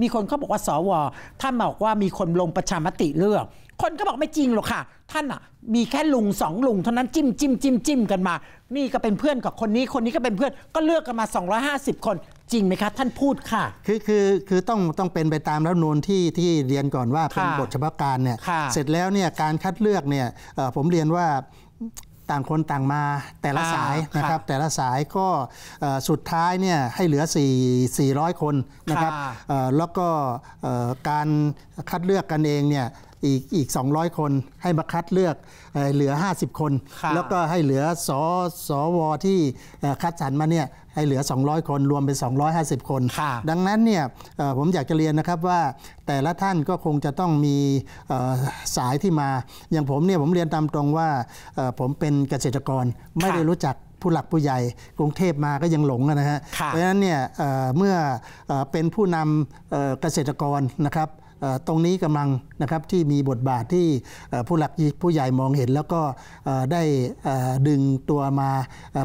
มีคนเขาบอกว่าสวท่านบอกว่ามีคนลงประชามติเลือก คนก็บอกไม่จริงหรอกค่ะ ท่านอ่ะ มีแค่ลุงสองลุง เท่านั้นจิ้มจิ้มจิ้มจิ้มกันมานี่ก็เป็นเพื่อนกับคนนี้คนนี้ก็เป็นเพื่อนก็เลือกกันมา 250 คนจริงไหมคะท่านพูดค่ะคือคือคือต้องต้องเป็นไปตามรัฐนูนที่ที่เรียนก่อนว่าเป็นบทเฉพาะการเนี่ยเสร็จแล้วเนี่ยการคัดเลือกเนี่ยผมเรียนว่าต่างคนต่างมาแต่ละสายนะครับแต่ละสายก็สุดท้ายเนี่ยให้เหลือ 4 400 คนนะครับแล้วก็การคัดเลือกกันเองเนี่ยอีกอีก 200 คนให้มาคัดเลือกเหลือ 50 คน แล้วก็ให้เหลือสอสอวอที่คัดสรรมาเนี่ยให้เหลือ 200 คนรวมเป็น 250 คน ดังนั้นเนี่ยผมอยากจะเรียนนะครับว่าแต่ละท่านก็คงจะต้องมีสายที่มา อย่างผมเนี่ยผมเรียนตามตรงว่าผมเป็นเกษตรกรไม่ได้รู้จักผู้หลักผู้ใหญ่ กรุงเทพมาก็ยังหลงนะฮะเพราะฉะนั้นเนี่ยเมื่อเป็นผู้นำเกษตรกรนะครับตรงนี้กำลังนะครับ ที่มีบทบาทที่ผู้หลักผู้ใหญ่มองเห็นแล้วก็ได้ดึงตัวมา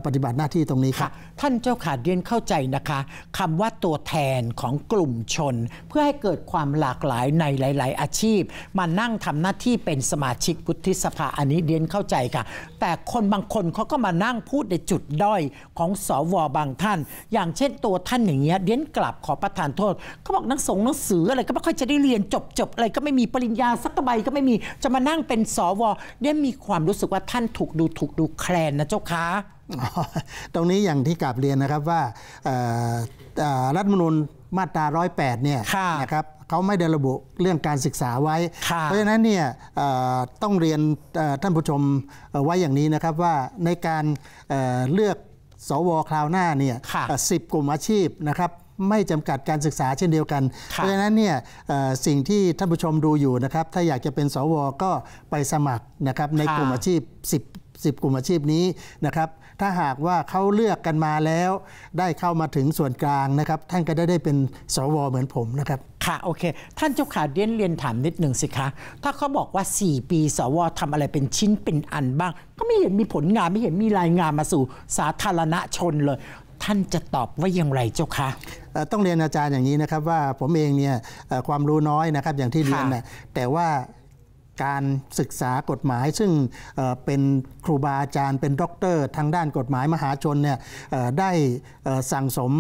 ปฏิบัติหน้าที่ตรงนี้ค่ะท่านเจ้า ขาดเรียนเข้าใจนะคะคำว่าตัวแทนของกลุ่มชน เพื่อให้เกิดความหลากหลายในหลาย ๆ อาชีพ มานั่งทำหน้าที่เป็นสมาชิกพุทธสภาอันนี้เรียนเข้าใจค่ะ แต่คนบางคนเขาก็มานั่งพูดในจุดด้อย ของสวบางท่าน อย่างเช่น ตัวท่านอย่างเงี้ยเรียนกลับขอประทานโทษเขาบอกนักสงนักสืออะไรก็ไม่ค่อยจะได้เรียนจบจบอะไรก็ไม่มีปริญญา สักใบก็ไม่มีจะมานั่งเป็นสวเนี่ยมีความรู้สึกว่าท่านถูกดูถูกดูแคลนนะเจ้าคะ ตรงนี้อย่างที่กลับเรียนนะครับว่ารัฐมนูนมาตรา 108เนี่ยนะครับเขาไม่ได้ระบุเรื่องการศึกษาไว้ เพราะฉะนั้นเนี่ยต้องเรียนท่านผู้ชมไว้อย่างนี้นะครับว่าในการเลือกสวคราวหน้าเนี่ยสิบกลุ่มอาชีพนะครับไม่จำกัดการศึกษาเช่นเดียวกัน เพราะฉะนั้นเนี่ยสิ่งที่ท่านผู้ชมดูอยู่นะครับ ถ้าอยากจะเป็นสว ก็ไปสมัครนะครับในกลุ่มอาชีพ 10 10 กลุ่มอาชีพนี้นะครับ ถ้าหากว่าเขาเลือกกันมาแล้วได้เข้ามาถึงส่วนกลางนะครับ ท่านก็ได้ได้เป็นสว เหมือนผมนะครับ ค่ะ โอเค ท่านเจ้าขาเรียนเรียนถามนิดหนึ่งสิคะ ถ้าเขาบอกว่า 4 ปี สว ทำอะไรเป็นชิ้นเป็นอันบ้าง ก็ไม่เห็นมีผลงานไม่เห็นมีรายงานมาสู่สาธารณชนเลยท่านจะตอบว่าอย่างไรเจ้าคะต้องเรียนอาจารย์อย่างนี้นะครับ ว่าผมเองเนี่ยความรู้น้อยนะครับอย่างที่เรียนนะแต่ว่าการศึกษากฎหมาย ซึ่งเป็นครูบาอาจารย์เป็นด็อกเตอร์ทางด้านกฎหมายมหาชนเนี่ยได้สั่งสม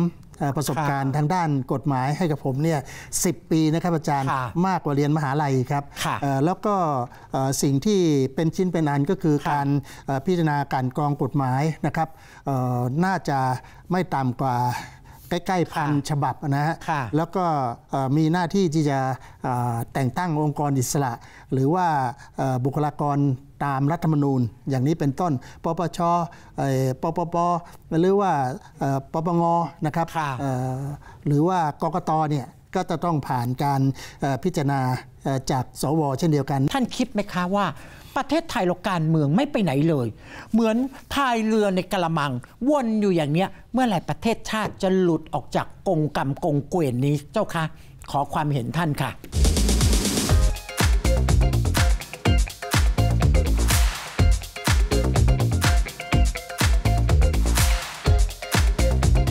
ประสบการณ์ทางด้านกฎหมายให้กับผมเนี่ยสิปีนะครับอาจารย์มากกว่าเรียนมหาลัยครับแล้วก็สิ่งที่เป็นชิ้นเป็นอัน ก็คือการพิจารณาการกองกฎหมายนะครับน่าจะไม่ต่ำกว่าใกล้ๆพันฉบับนะฮะ แล้วก็มีหน้าที่ที่จะแต่งตั้งองค์กรอิสระ หรือว่าบุคลากรตามรัฐธรรมนูญอย่างนี้เป็นต้น ปปชปปปหรือว่าปปง นะครับ หรือว่ากกต เนี่ยก็จะต้องผ่านการพิจารณาจากสว เช่นเดียวกัน ท่านคิดไหมคะว่าประเทศไทยเราการเมืองไม่ไปไหนเลย เหมือนพายเรือในกระมัง วนอยู่อย่างเนี้ย เมื่อไหร่ประเทศชาติจะหลุดออกจากกงกรรมกงเกวียนนี้เจ้าคะขอความเห็นท่านค่ะ